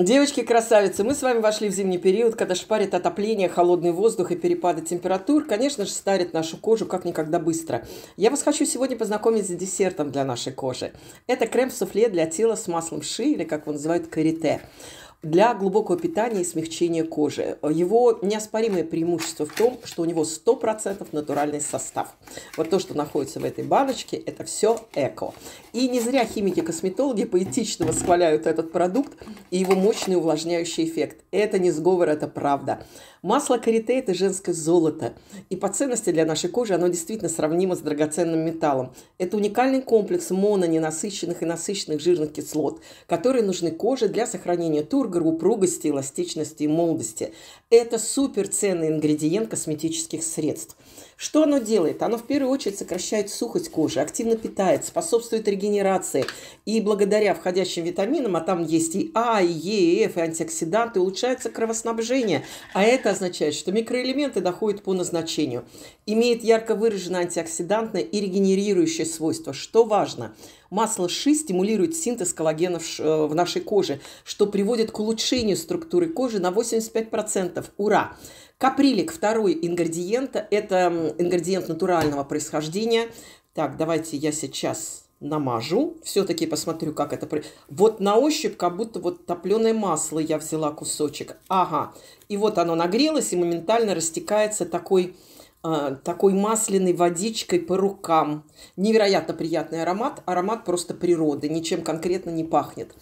Девочки красавицы, мы с вами вошли в зимний период, когда шпарит отопление, холодный воздух и перепады температур, конечно же, старит нашу кожу как никогда быстро. Я вас хочу сегодня познакомить с десертом для нашей кожи. Это крем-суфле для тела с маслом ши, или как его называют, карите для глубокого питания и смягчения кожи. Его неоспоримое преимущество в том, что у него 100% натуральный состав. Вот то, что находится в этой баночке, это все эко. И не зря химики-косметологи поэтично восхваляют этот продукт и его мощный увлажняющий эффект. Это не сговор, это правда. Масло карите – это женское золото. И по ценности для нашей кожи оно действительно сравнимо с драгоценным металлом. Это уникальный комплекс мононенасыщенных и насыщенных жирных кислот, которые нужны коже для сохранения тур бургер упругости, эластичности и молодости. Это суперценный ингредиент косметических средств. Что оно делает? Оно в первую очередь сокращает сухость кожи, активно питает, способствует регенерации. И благодаря входящим витаминам, а там есть и А, и Е, и Ф, и антиоксиданты, улучшается кровоснабжение. А это означает, что микроэлементы доходят по назначению. Имеет ярко выраженное антиоксидантное и регенерирующее свойство. Что важно? Масло ши стимулирует синтез коллагена э, в нашей коже, что приводит к к улучшению структуры кожи на 85%. Ура! Каприлик, второй ингредиент, это ингредиент натурального происхождения. Так, давайте я сейчас намажу, все-таки посмотрю, как это... Вот на ощупь, как будто вот топленое масло я взяла кусочек. Ага, и вот оно нагрелось и моментально растекается такой э, такой масляной водичкой по рукам. Невероятно приятный аромат. Аромат просто природы, ничем конкретно не пахнет.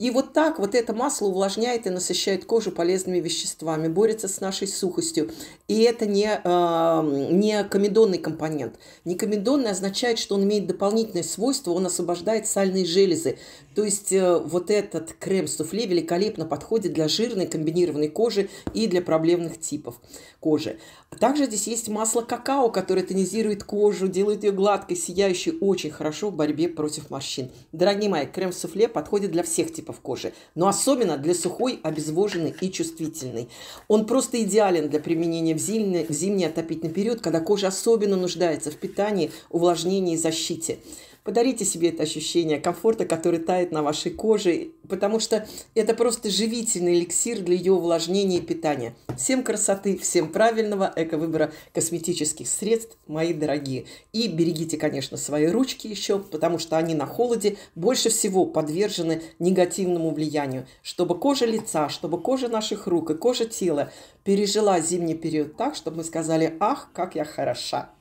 И вот так вот это масло увлажняет и насыщает кожу полезными веществами, борется с нашей сухостью. И это не, э, не комедонный компонент. Некомедонный означает, что он имеет дополнительное свойство, он освобождает сальные железы. То есть э, вот этот крем-суфле великолепно подходит для жирной комбинированной кожи и для проблемных типов кожи. Также здесь есть масло какао, которое тонизирует кожу, делает ее гладкой, сияющей очень хорошо в борьбе против морщин. Дорогие мои, крем-суфле подходит для всех типов типов кожи, но особенно для сухой, обезвоженной и чувствительной. Он просто идеален для применения в зимний, в зимний отопительный период, когда кожа особенно нуждается в питании, увлажнении и защите. Подарите себе это ощущение комфорта, который тает на вашей коже, потому что это просто живительный эликсир для ее увлажнения и питания. Всем красоты, всем правильного эко-выбора косметических средств, мои дорогие. И берегите, конечно, свои ручки еще, потому что они на холоде больше всего подвержены негативному влиянию. Чтобы кожа лица, чтобы кожа наших рук и кожа тела пережила зимний период так, чтобы мы сказали «Ах, как я хороша!»